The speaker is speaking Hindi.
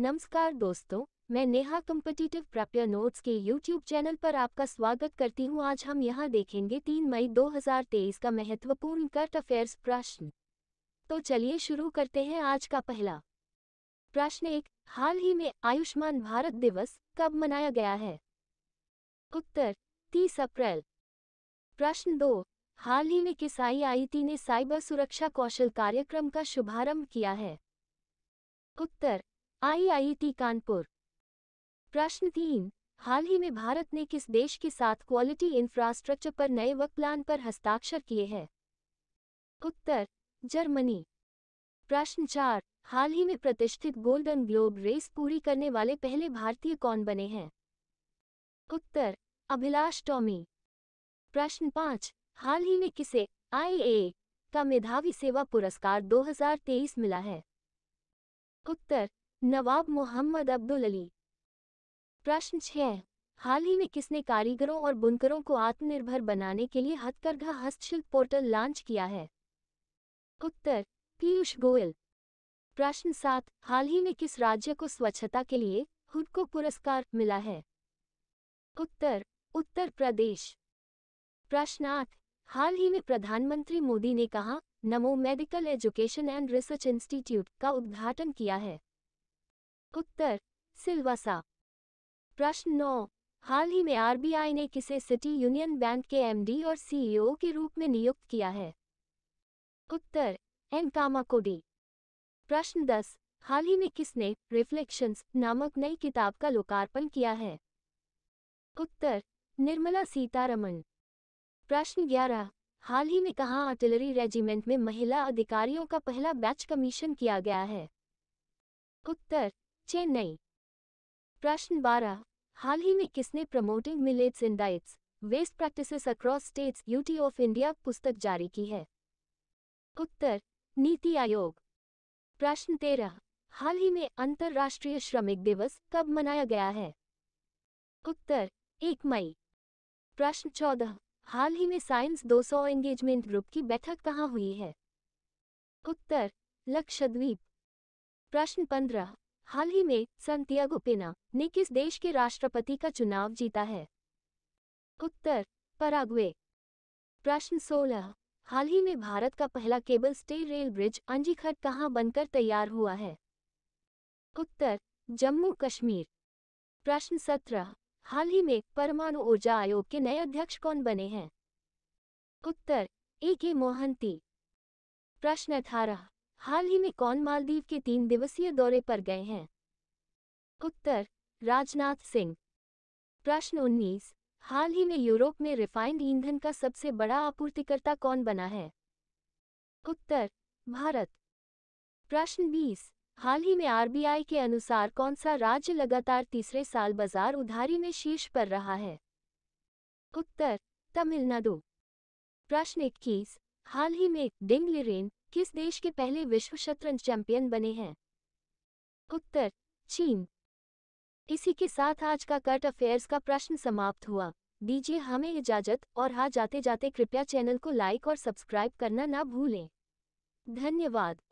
नमस्कार दोस्तों मैं नेहा कम्पटिटिव प्रप्य नोट्स के यूट्यूब चैनल पर आपका स्वागत करती हूं आज हम यहां देखेंगे 3 मई 2023 का महत्वपूर्ण कर्ट अफेयर्स प्रश्न तो चलिए शुरू करते हैं आज का पहला प्रश्न एक हाल ही में आयुष्मान भारत दिवस कब मनाया गया है उत्तर 30 अप्रैल प्रश्न दो हाल ही में किस आई ने साइबर सुरक्षा कौशल कार्यक्रम का शुभारंभ किया है उत्तर आईआईटी कानपुर प्रश्न तीन हाल ही में भारत ने किस देश के साथ क्वालिटी इंफ्रास्ट्रक्चर पर नए वर्क प्लान पर हस्ताक्षर किए हैं उत्तर जर्मनी प्रश्न चार हाल ही में प्रतिष्ठित गोल्डन ग्लोब रेस पूरी करने वाले पहले भारतीय कौन बने हैं उत्तर अभिलाष टॉमी प्रश्न पाँच हाल ही में किसे आईए का मेधावी सेवा पुरस्कार 2023 मिला है उत्तर नवाब मोहम्मद अब्दुल अली प्रश्न छह हाल ही में किसने कारीगरों और बुनकरों को आत्मनिर्भर बनाने के लिए हथकरघा हस्तशिल्प पोर्टल लॉन्च किया है उत्तर पीयूष गोयल प्रश्न सात हाल ही में किस राज्य को स्वच्छता के लिए हुडको पुरस्कार मिला है उत्तर उत्तर प्रदेश प्रश्न आठ हाल ही में प्रधानमंत्री मोदी ने कहा Namo medical education and research institute का उद्घाटन किया है उत्तर सिलवासा प्रश्न नौ हाल ही में आरबीआई ने किसे सिटी यूनियन बैंक के एमडी और सीईओ के रूप में नियुक्त किया है उत्तर एम कामाकोडी प्रश्न दस हाल ही में किसने रिफ्लेक्शंस नामक नई किताब का लोकार्पण किया है उत्तर निर्मला सीतारमण प्रश्न ग्यारह हाल ही में कहाँ आर्टिलरी रेजिमेंट में महिला अधिकारियों का पहला बैच कमीशन किया गया है उत्तर चेन्नई प्रश्न बारह हाल ही में किसने promoting millets in diets best practices across states UT of India पुस्तक जारी की है उत्तर नीति आयोग प्रश्न तेरह हाल ही में अंतर्राष्ट्रीय श्रमिक दिवस कब मनाया गया है उत्तर एक मई प्रश्न चौदह हाल ही में साइंस 200 एंगेजमेंट ग्रुप की बैठक कहाँ हुई है उत्तर लक्षद्वीप प्रश्न पंद्रह हाल ही में संतिया पेना ने किस देश के राष्ट्रपति का चुनाव जीता है उत्तर पराग्वे प्रश्न सोलह हाल ही में भारत का पहला cable stay rail bridge Anjikhad कहाँ बनकर तैयार हुआ है उत्तर जम्मू कश्मीर प्रश्न सत्रह हाल ही में परमाणु ऊर्जा आयोग के नए अध्यक्ष कौन बने हैं उत्तर ए के मोहंती प्रश्न अठारह हाल ही में कौन मालदीव के तीन दिवसीय दौरे पर गए हैं उत्तर राजनाथ सिंह प्रश्न उन्नीस हाल ही में यूरोप में रिफाइंड ईंधन का सबसे बड़ा आपूर्तिकर्ता कौन बना है उत्तर भारत प्रश्न बीस हाल ही में आरबीआई के अनुसार कौन सा राज्य लगातार तीसरे साल बाजार उधारी में शीर्ष पर रहा है उत्तर तमिलनाडु प्रश्न इक्कीस हाल ही में डिंगलिरेन किस देश के पहले विश्व शतरंज चैंपियन बने हैं उत्तर चीन इसी के साथ आज का कर्ट अफेयर्स का प्रश्न समाप्त हुआ दीजिए हमें इजाजत और हाँ जाते जाते कृपया चैनल को लाइक और सब्सक्राइब करना ना भूलें धन्यवाद